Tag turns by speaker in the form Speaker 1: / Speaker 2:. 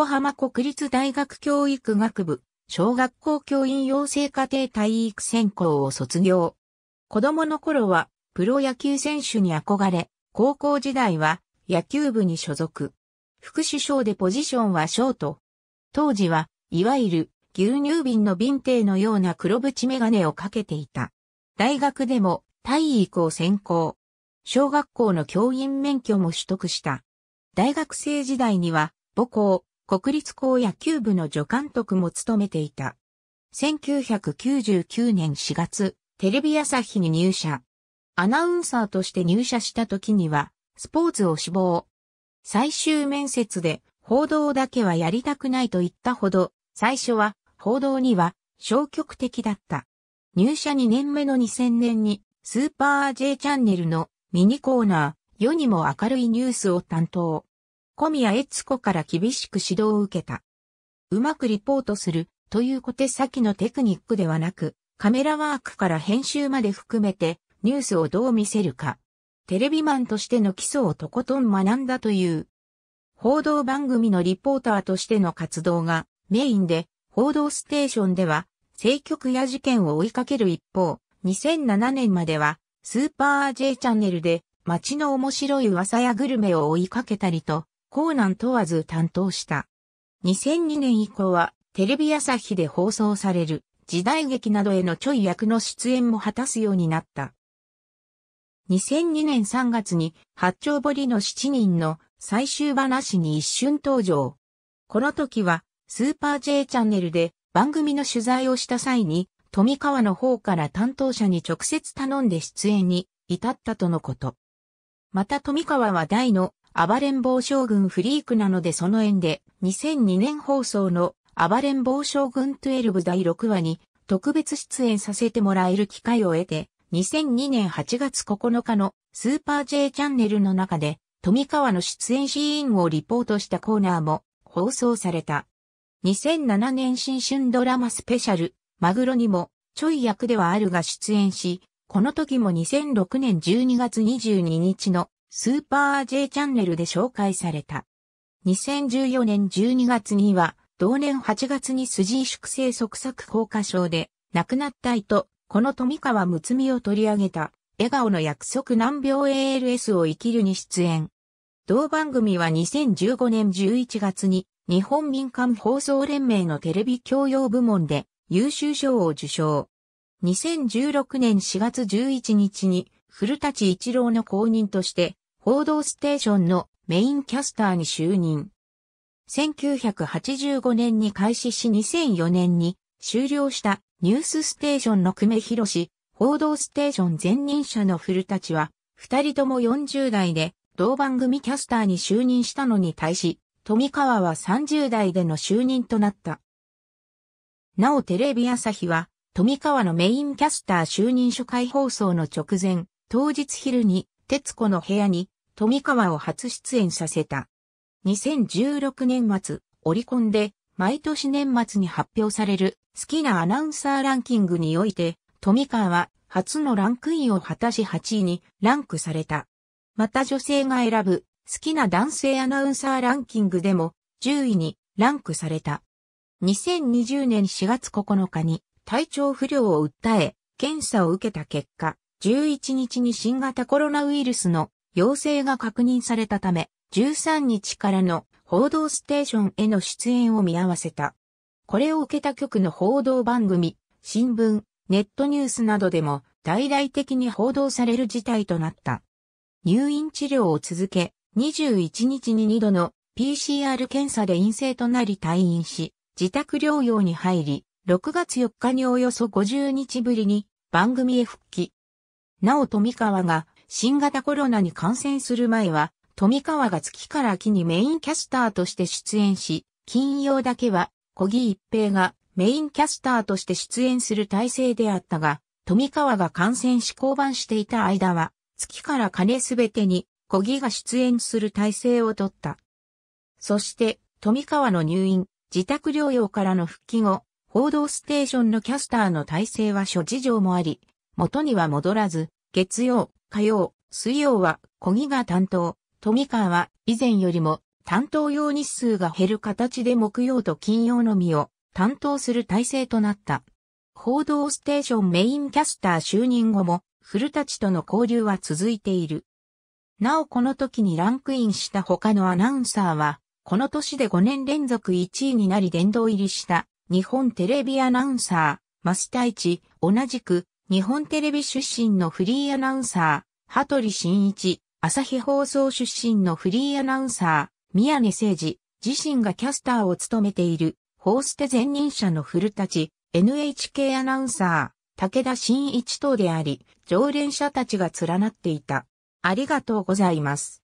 Speaker 1: 横浜国立大学教育学部、小学校教員養成家庭体育専攻を卒業。子供の頃は、プロ野球選手に憧れ、高校時代は野球部に所属。副首相でポジションはショート。当時は、いわゆる牛乳瓶の瓶底のような黒縁メガネをかけていた。大学でも体育を専攻。小学校の教員免許も取得した。大学生時代には母校、国立高野球部の助監督も務めていた。1999年4月、テレビ朝日に入社。アナウンサーとして入社した時には、スポーツを志望。最終面接で、報道だけはやりたくないと言ったほど、最初は、報道には、消極的だった。入社2年目の2000年に、スーパー J チャンネルのミニコーナー、世にも明るいニュースを担当。小宮悦子から厳しく指導を受けた。うまくリポートするという小手先のテクニックではなく、カメラワークから編集まで含めてニュースをどう見せるか。テレビマンとしての基礎をとことん学んだという。報道番組のリポーターとしての活動がメインで、報道ステーションでは政局や事件を追いかける一方、2007年まではスーパー J チャンネルで街の面白い噂やグルメを追いかけたりと、江南問わず担当した。2002年以降はテレビ朝日で放送される時代劇などへのちょい役の出演も果たすようになった。2002年3月に八丁堀の7人の最終話に一瞬登場。この時はスーパー J チャンネルで番組の取材をした際に富川の方から担当者に直接頼んで出演に至ったとのこと。また富川は大の暴れん坊将軍フリークなのでその縁で、2002年放送の暴れん坊将軍12第6話に特別出演させてもらえる機会を得て、2002年8月9日のスーパー J チャンネルの中で、富川の出演シーンをリポートしたコーナーも放送された。2007年新春ドラマスペシャル、マグロにも、ちょい役ではあるが出演し、この時も2006年12月22日のスーパー J チャンネルで紹介された。2014年12月には、同年8月に筋萎縮性即作硬化症で亡くなったと、この富川睦美を取り上げた、笑顔の約束難病 ALS を生きるに出演。同番組は2015年11月に日本民間放送連盟のテレビ教養部門で優秀賞を受賞。2016年4月11日に古舘一郎の後任として、報道ステーションのメインキャスターに就任。1985年に開始し2004年に終了したニュースステーションの久米博士、報道ステーション前任者の古舘は、二人とも40代で同番組キャスターに就任したのに対し、富川は30代での就任となった。なおテレビ朝日は、富川のメインキャスター就任初回放送の直前、当日昼に、徹子の部屋に、富川を初出演させた。2016年末、オリコンで、毎年年末に発表される、好きなアナウンサーランキングにおいて、富川は、初のランクインを果たし8位にランクされた。また女性が選ぶ、好きな男性アナウンサーランキングでも、10位にランクされた。2020年4月9日に体調不良を訴え、検査を受けた結果、11日に新型コロナウイルスの陽性が確認されたため、13日からの報道ステーションへの出演を見合わせた。これを受けた局の報道番組、新聞、ネットニュースなどでも大々的に報道される事態となった。入院治療を続け、21日に2度の PCR 検査で陰性となり退院し、自宅療養に入り、6月4日におよそ50日ぶりに番組へ復帰。なお富川が新型コロナに感染する前は、富川が月から秋にメインキャスターとして出演し、金曜だけは小木一平がメインキャスターとして出演する体制であったが、富川が感染し降板していた間は、月から金すべてに小木が出演する体制をとった。そして、富川の入院、自宅療養からの復帰後、報道ステーションのキャスターの体制は諸事情もあり、元には戻らず、月曜、火曜、水曜は小木が担当、富川は以前よりも担当用日数が減る形で木曜と金曜のみを担当する体制となった。報道ステーションメインキャスター就任後も、古たちとの交流は続いている。なおこの時にランクインした他のアナウンサーは、この年で5年連続1位になり殿堂入りした日本テレビアナウンサー、マスタイチ、同じく日本テレビ出身のフリーアナウンサー、羽鳥慎一、朝日放送出身のフリーアナウンサー、宮根誠二、自身がキャスターを務めている、ホーステ前任者の古立、NHK アナウンサー、武田慎一等であり、常連者たちが連なっていた。ありがとうございます。